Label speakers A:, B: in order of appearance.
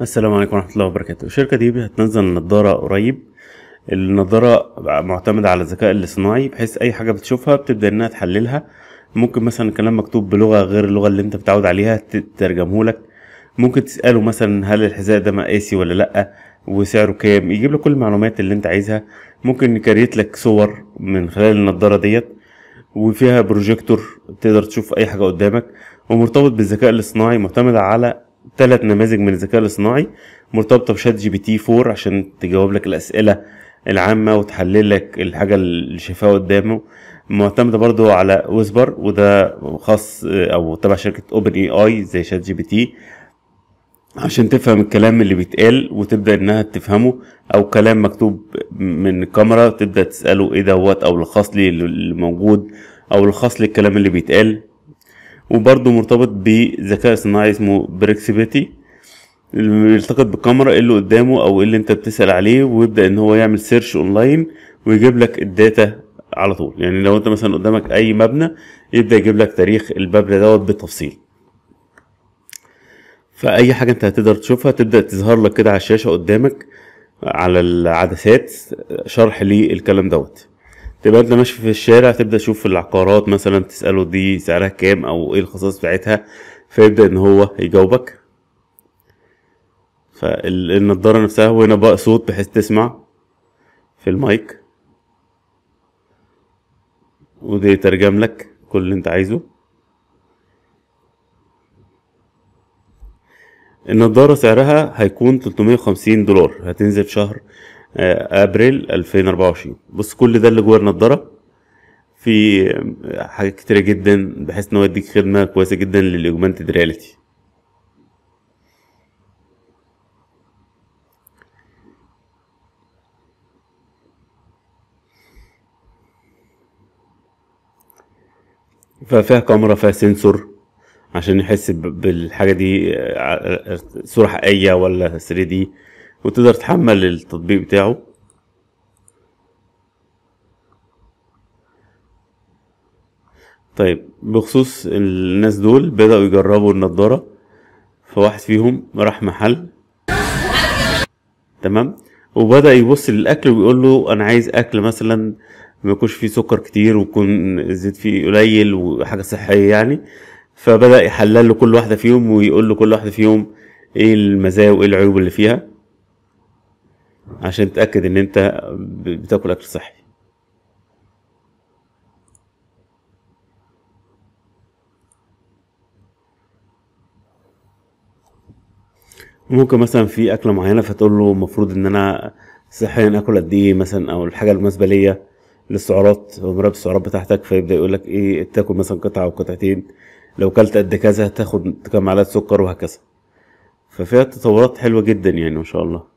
A: السلام عليكم ورحمة الله وبركاته الشركة دي هتنزل نظارة قريب النظارة معتمدة على الذكاء الاصطناعي بحيث أي حاجة بتشوفها بتبدأ إنها تحللها ممكن مثلا الكلام مكتوب بلغة غير اللغة اللي أنت متعود عليها تترجمهولك ممكن تسأله مثلا هل الحذاء ده مقاسي ولا لأ وسعره كام يجيب لك كل المعلومات اللي أنت عايزها ممكن يكريت لك صور من خلال النظارة ديت وفيها بروجيكتور تقدر تشوف أي حاجة قدامك ومرتبط بالذكاء الاصطناعي معتمد على ثلاث نماذج من الذكاء الاصطناعي مرتبطه بشات جي بي تي 4 عشان تجاوب لك الاسئله العامه وتحلل لك الحاجه اللي شايفاها قدامه معتمده برضو على ويسبر وده خاص او تبع شركه اوبن اي اي زي شات جي بي تي عشان تفهم الكلام اللي بيتقال وتبدا انها تفهمه او كلام مكتوب من الكاميرا تبدا تساله ايه دوت او لخص لي اللي موجود او لخص لي الكلام اللي بيتقال وبرضه مرتبط بذكاء صناعي اسمه بريكسبيتي اللي بيلتقط بالكاميرا اللي قدامه او اللي انت بتسال عليه ويبدا ان هو يعمل سيرش اونلاين ويجيب لك الداتا على طول يعني لو انت مثلا قدامك اي مبنى يبدا يجيب لك تاريخ المبنى دوت بالتفصيل فاي حاجه انت هتقدر تشوفها تبدا تظهر لك كده على الشاشه قدامك على العدسات شرح للكلام دوت تبقى انت ماشي في الشارع تبدا تشوف العقارات مثلا تساله دي سعرها كام او ايه الخصائص بتاعتها فيبدا ان هو يجاوبك فالنضاره نفسها وهنا بقى صوت بحيث تسمع في المايك وده ترجم لك كل اللي انت عايزه النضارة سعرها هيكون 350 دولار هتنزل في شهر آه، ابريل 2024 بص كل ده اللي جوه النضاره في حاجات كتيره جدا بحيث ان هو يديك خدمه كويسه جدا للاوجمانتد رياليتي ففيها كاميرا فيها سنسور عشان يحس بالحاجه دي آه، آه، صوره حقيقيه ولا 3 دي وتقدر تحمل التطبيق بتاعه طيب بخصوص الناس دول بدأوا يجربوا النضارة فواحد فيهم راح محل تمام وبدأ يبص للأكل ويقول له أنا عايز أكل مثلا ما يكونش فيه سكر كتير ويكون الزيت فيه قليل وحاجة صحية يعني فبدأ يحلل له كل واحدة فيهم ويقول له كل واحدة فيهم إيه المزايا وإيه العيوب اللي فيها عشان تتاكد ان انت بتاكل اكل صحي ممكن مثلا في اكله معينه فتقول له المفروض ان انا صحيا اكل قد ايه مثلا او الحاجه المناسبه ليا للسعرات ومراقب السعرات بتاعتك فيبدا يقول لك ايه تاكل مثلا قطعه او قطعتين لو كلت قد كذا هتاخد كام معلقه سكر وهكذا ففيها تطورات حلوه جدا يعني ما شاء الله